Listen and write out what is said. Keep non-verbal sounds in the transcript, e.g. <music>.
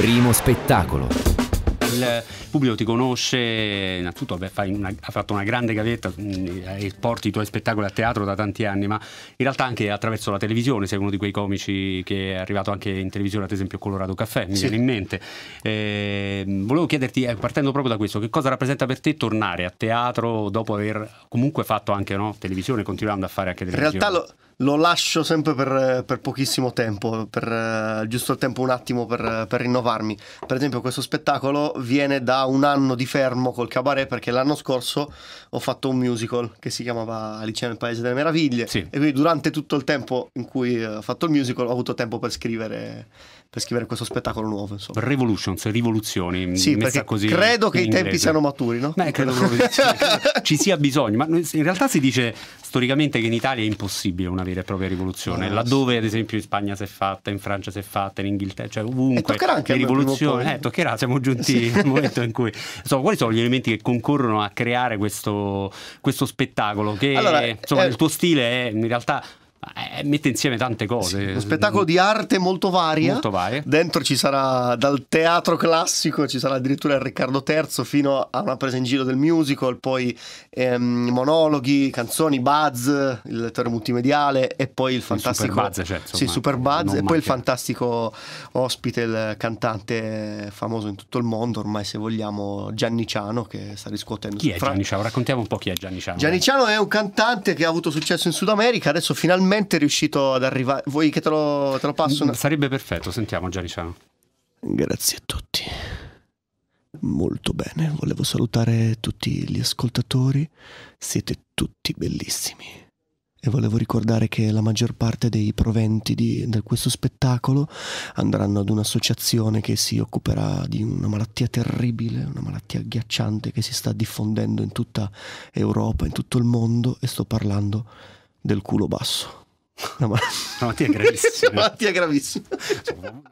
Primo spettacolo. Il pubblico ti conosce, innanzitutto ha fatto una grande gavetta, mh, mm, porti i tuoi spettacoli a teatro da tanti anni, ma in realtà anche attraverso la televisione, sei uno di quei comici che è arrivato anche in televisione, ad esempio Colorado Caffè, mi sì. viene in mente. Eh, volevo chiederti, eh, partendo proprio da questo, che cosa rappresenta per te tornare a teatro dopo aver comunque fatto anche no, televisione, continuando a fare anche televisione? In realtà lo lo lascio sempre per, per pochissimo tempo, per, eh, giusto il tempo un attimo per, per, rinnovarmi. Per esempio questo spettacolo viene da un anno di fermo col cabaret perché l'anno scorso ho fatto un musical che si chiamava Alice nel Paese delle Meraviglie sì. e quindi durante tutto il tempo in cui eh, ho fatto il musical ho avuto tempo per scrivere per scrivere questo spettacolo nuovo. Insomma. Revolutions, rivoluzioni. Sì, perché così credo che inglese. i tempi siano maturi, no? Beh, credo proprio <laughs> ci sia bisogno, ma in realtà si dice storicamente che in Italia è impossibile una vera e propria rivoluzione, eh, laddove ad esempio in Spagna si è fatta, in Francia si è fatta, in Inghilterra, cioè ovunque e anche le rivoluzioni, eh. eh, toccherà, siamo giunti sì. al momento in cui insomma, quali sono gli elementi che concorrono a creare questo, questo spettacolo che allora, insomma, eh, il tuo stile è in realtà eh, mette insieme tante cose. Sì, uno spettacolo di arte molto varia. molto varia. Dentro ci sarà dal teatro classico, ci sarà addirittura il Riccardo III fino a una presa in giro del musical, poi ehm, monologhi, canzoni, buzz, il teatro multimediale e poi il fantastico... Il super buzz, cioè, insomma, sì, super buzz e poi il fantastico ospite, il cantante famoso in tutto il mondo, ormai se vogliamo, Gianni Ciano che sta riscuotendo. Chi è Fra... Gianni Ciano? Raccontiamo un po' chi è Gianni Ciano. Gianni Ciano è un cantante che ha avuto successo in Sud America, adesso finalmente difficilmente riuscito ad arrivare. Vuoi che te lo, te lo passo? Una... Sarebbe perfetto, sentiamo Gianiciano. Grazie a tutti. Molto bene, volevo salutare tutti gli ascoltatori, siete tutti bellissimi. E volevo ricordare che la maggior parte dei proventi di, di questo spettacolo andranno ad un'associazione che si occuperà di una malattia terribile, una malattia agghiacciante che si sta diffondendo in tutta Europa, in tutto il mondo e sto parlando di del culo basso. <laughs> No, malattia No, ti è gravissimo. <laughs> è gravissimo.